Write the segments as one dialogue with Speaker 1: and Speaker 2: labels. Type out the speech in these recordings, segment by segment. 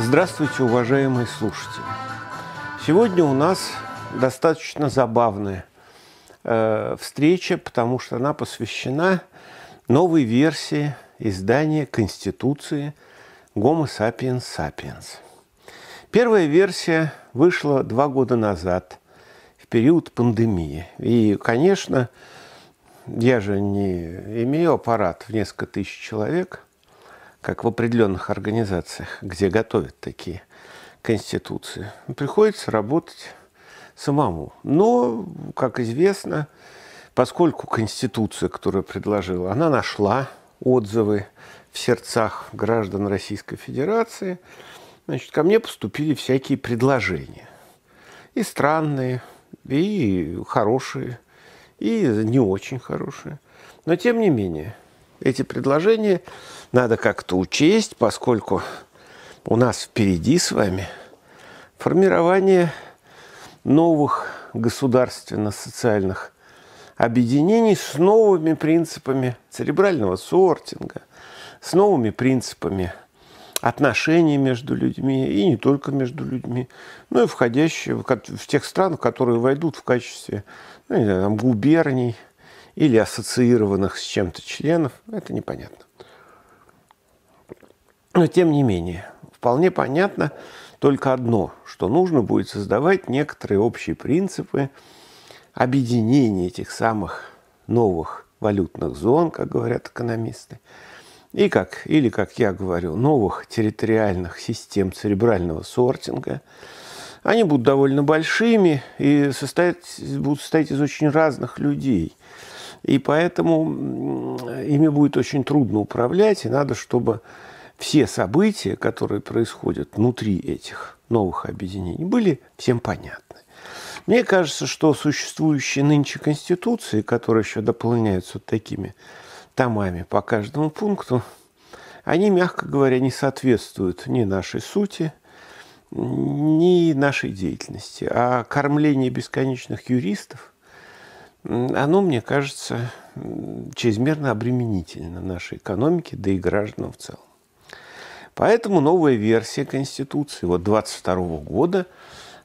Speaker 1: Здравствуйте, уважаемые слушатели! Сегодня у нас достаточно забавная э, встреча, потому что она посвящена новой версии издания Конституции Homo sapiens sapiens. Первая версия вышла два года назад, в период пандемии. И, конечно, я же не имею аппарат в несколько тысяч человек – как в определенных организациях, где готовят такие конституции. Приходится работать самому. Но, как известно, поскольку конституция, которую предложила, она нашла отзывы в сердцах граждан Российской Федерации, значит, ко мне поступили всякие предложения. И странные, и хорошие, и не очень хорошие. Но тем не менее – эти предложения надо как-то учесть, поскольку у нас впереди с вами формирование новых государственно-социальных объединений с новыми принципами церебрального сортинга, с новыми принципами отношений между людьми, и не только между людьми, но и входящие в, в тех стран, которые войдут в качестве ну, знаю, там, губерний – или ассоциированных с чем-то членов, это непонятно. Но тем не менее, вполне понятно только одно, что нужно будет создавать некоторые общие принципы объединения этих самых новых валютных зон, как говорят экономисты, и как, или, как я говорю, новых территориальных систем церебрального сортинга. Они будут довольно большими и состоять, будут состоять из очень разных людей – и поэтому ими будет очень трудно управлять, и надо, чтобы все события, которые происходят внутри этих новых объединений, были всем понятны. Мне кажется, что существующие нынче конституции, которые еще дополняются вот такими томами по каждому пункту, они, мягко говоря, не соответствуют ни нашей сути, ни нашей деятельности. А кормление бесконечных юристов – оно, мне кажется, чрезмерно обременительно нашей экономике, да и гражданам в целом. Поэтому новая версия Конституции вот 22 года,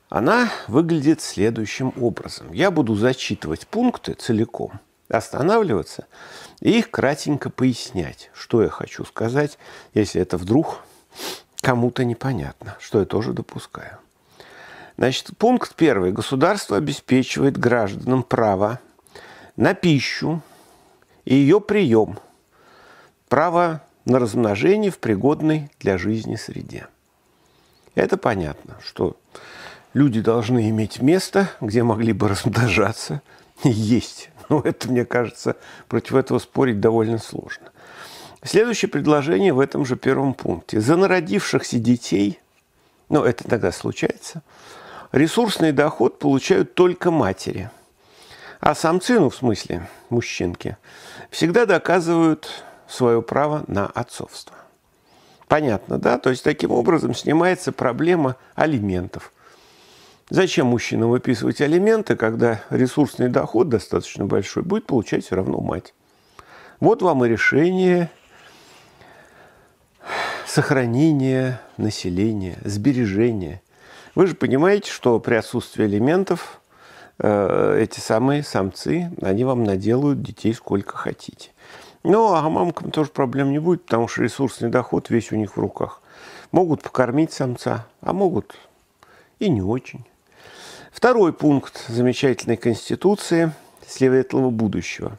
Speaker 1: она выглядит следующим образом. Я буду зачитывать пункты целиком, останавливаться и их кратенько пояснять, что я хочу сказать, если это вдруг кому-то непонятно, что я тоже допускаю. Значит, пункт первый. Государство обеспечивает гражданам право на пищу и ее прием, право на размножение в пригодной для жизни среде. Это понятно, что люди должны иметь место, где могли бы размножаться и есть. Но это, мне кажется, против этого спорить довольно сложно. Следующее предложение в этом же первом пункте. За народившихся детей, ну это тогда случается, Ресурсный доход получают только матери. А самцы, ну в смысле мужчинки, всегда доказывают свое право на отцовство. Понятно, да? То есть таким образом снимается проблема алиментов. Зачем мужчинам выписывать алименты, когда ресурсный доход достаточно большой будет получать все равно мать? Вот вам и решение сохранения населения, сбережения вы же понимаете, что при отсутствии элементов э, эти самые самцы, они вам наделают детей сколько хотите. Ну, а мамкам тоже проблем не будет, потому что ресурсный доход весь у них в руках. Могут покормить самца, а могут и не очень. Второй пункт замечательной Конституции светлого будущего.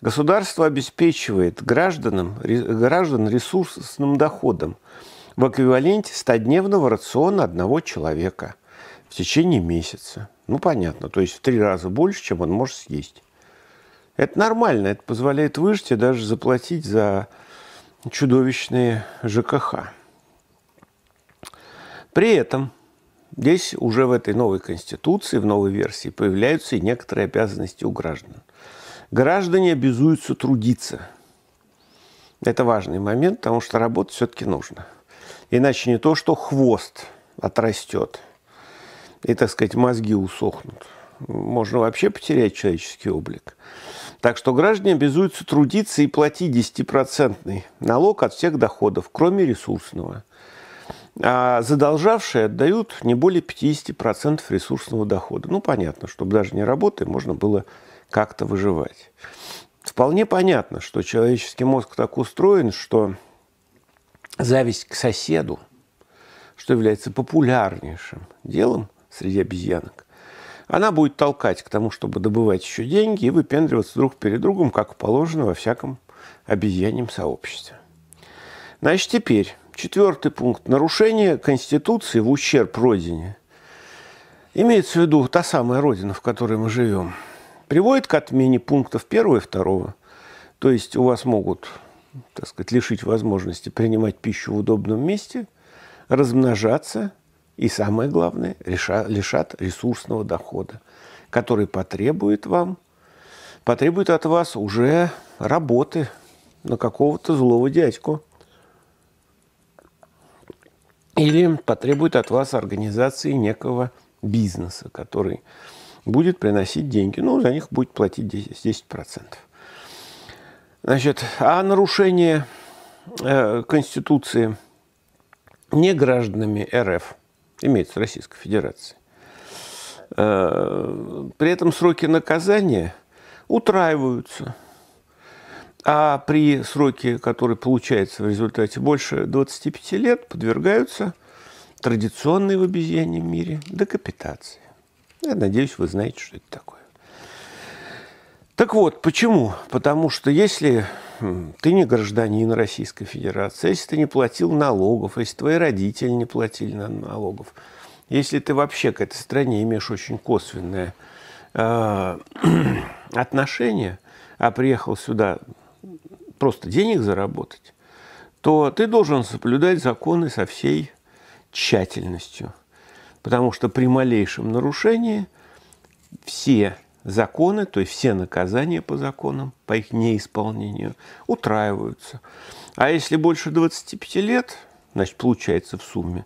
Speaker 1: Государство обеспечивает гражданам, граждан ресурсным доходом – в эквиваленте 100-дневного рациона одного человека в течение месяца. Ну, понятно, то есть в три раза больше, чем он может съесть. Это нормально, это позволяет выжить и даже заплатить за чудовищные ЖКХ. При этом здесь уже в этой новой конституции, в новой версии появляются и некоторые обязанности у граждан. Граждане обязуются трудиться. Это важный момент, потому что работать все-таки нужно – Иначе не то, что хвост отрастет, и, так сказать, мозги усохнут. Можно вообще потерять человеческий облик. Так что граждане обязуются трудиться и платить 10% налог от всех доходов, кроме ресурсного. А задолжавшие отдают не более 50% ресурсного дохода. Ну, понятно, чтобы даже не работая, можно было как-то выживать. Вполне понятно, что человеческий мозг так устроен, что зависть к соседу, что является популярнейшим делом среди обезьянок, она будет толкать к тому, чтобы добывать еще деньги и выпендриваться друг перед другом, как положено во всяком обезьяньем сообществе. Значит, теперь четвертый пункт. Нарушение Конституции в ущерб Родине. Имеется в виду та самая Родина, в которой мы живем. Приводит к отмене пунктов первого и второго, То есть у вас могут так сказать, лишить возможности принимать пищу в удобном месте, размножаться и, самое главное, лишат ресурсного дохода, который потребует вам, потребует от вас уже работы на какого-то злого дядьку или потребует от вас организации некого бизнеса, который будет приносить деньги. Ну, за них будет платить 10%. 10%. Значит, а нарушение э, Конституции не гражданами РФ, имеется Российской Федерации, э, при этом сроки наказания утраиваются, а при сроке, который получается в результате больше 25 лет, подвергаются традиционной в обезьяньем мире декапитации. Я надеюсь, вы знаете, что это такое. Так вот, почему? Потому что если ты не гражданин Российской Федерации, если ты не платил налогов, если твои родители не платили налогов, если ты вообще к этой стране имеешь очень косвенное э, отношение, а приехал сюда просто денег заработать, то ты должен соблюдать законы со всей тщательностью. Потому что при малейшем нарушении все законы, то есть все наказания по законам, по их неисполнению, утраиваются. А если больше 25 лет, значит, получается в сумме,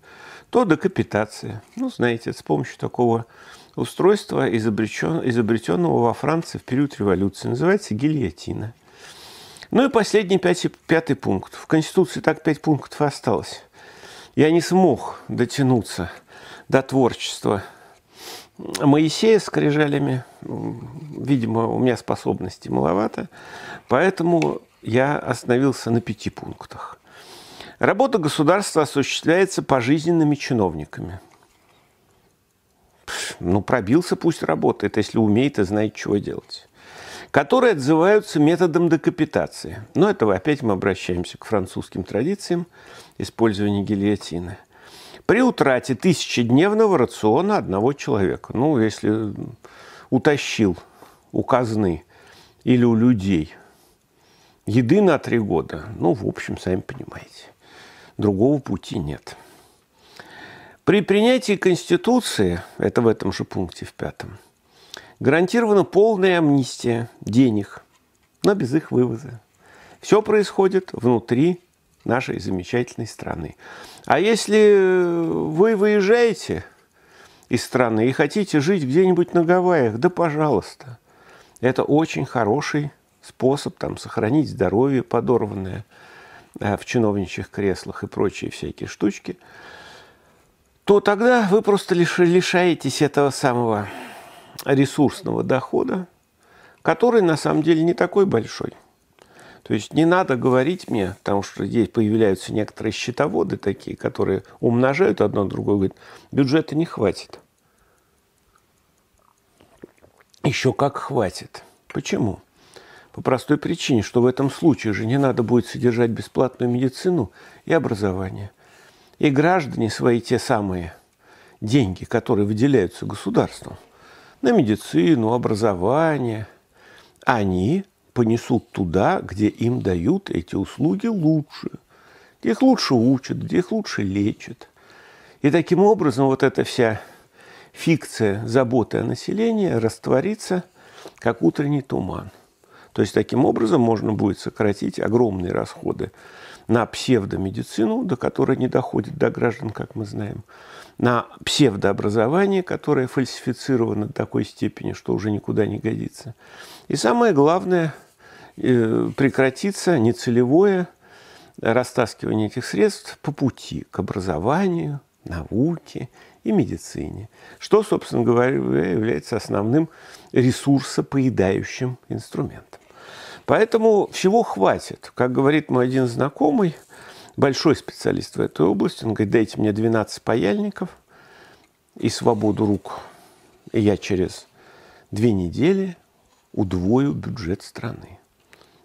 Speaker 1: то декапитация. Ну, знаете, с помощью такого устройства, изобретенного во Франции в период революции, называется гильотина. Ну и последний, пятый, пятый пункт. В Конституции так пять пунктов осталось. Я не смог дотянуться до творчества Моисея с крижалями. Видимо, у меня способности маловато. Поэтому я остановился на пяти пунктах. Работа государства осуществляется пожизненными чиновниками. Ну, пробился, пусть работает, если умеет и знает, чего делать. Которые отзываются методом декапитации. Но это опять мы обращаемся к французским традициям использования гильотины – при утрате тысячедневного рациона одного человека. Ну, если утащил у казны или у людей еды на три года, ну, в общем, сами понимаете, другого пути нет. При принятии Конституции, это в этом же пункте, в пятом, гарантирована полная амнистия денег, но без их вывоза. Все происходит внутри нашей замечательной страны. А если э, вы выезжаете из страны и хотите жить где-нибудь на Гавайях, да пожалуйста. Это очень хороший способ там, сохранить здоровье подорванное э, в чиновничьих креслах и прочие всякие штучки, то тогда вы просто лишаетесь этого самого ресурсного дохода, который на самом деле не такой большой – то есть не надо говорить мне, потому что здесь появляются некоторые счетоводы такие, которые умножают одно на другое, говорят, бюджета не хватит. Еще как хватит. Почему? По простой причине, что в этом случае же не надо будет содержать бесплатную медицину и образование. И граждане свои те самые деньги, которые выделяются государством на медицину, образование, они понесут туда, где им дают эти услуги лучше, где их лучше учат, где их лучше лечат. И таким образом вот эта вся фикция заботы о населении растворится, как утренний туман. То есть таким образом можно будет сократить огромные расходы на псевдомедицину, до которой не доходит до граждан, как мы знаем, на псевдообразование, которое фальсифицировано до такой степени, что уже никуда не годится. И самое главное – Э, прекратится нецелевое растаскивание этих средств по пути к образованию, науке и медицине, что, собственно говоря, является основным ресурсопоедающим инструментом. Поэтому всего хватит. Как говорит мой один знакомый, большой специалист в этой области, он говорит, дайте мне 12 паяльников и свободу рук, и я через две недели удвою бюджет страны.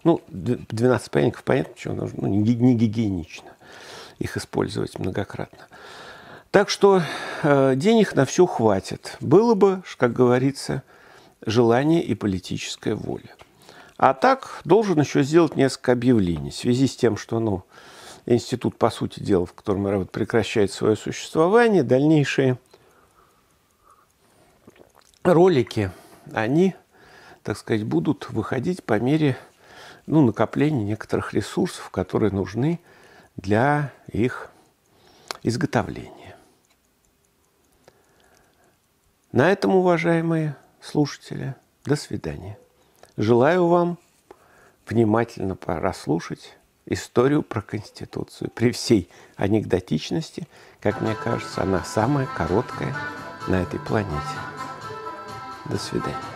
Speaker 1: Ну, 12 пряников, понятно, что нужно, ну, не, гигиенично их использовать многократно. Так что э, денег на все хватит. Было бы, как говорится, желание и политическая воля. А так должен еще сделать несколько объявлений в связи с тем, что ну, институт, по сути дела, в котором я работаю, прекращает свое существование, дальнейшие ролики, они, так сказать, будут выходить по мере ну, накопление некоторых ресурсов, которые нужны для их изготовления. На этом, уважаемые слушатели, до свидания. Желаю вам внимательно прослушать историю про Конституцию. При всей анекдотичности, как мне кажется, она самая короткая на этой планете. До свидания.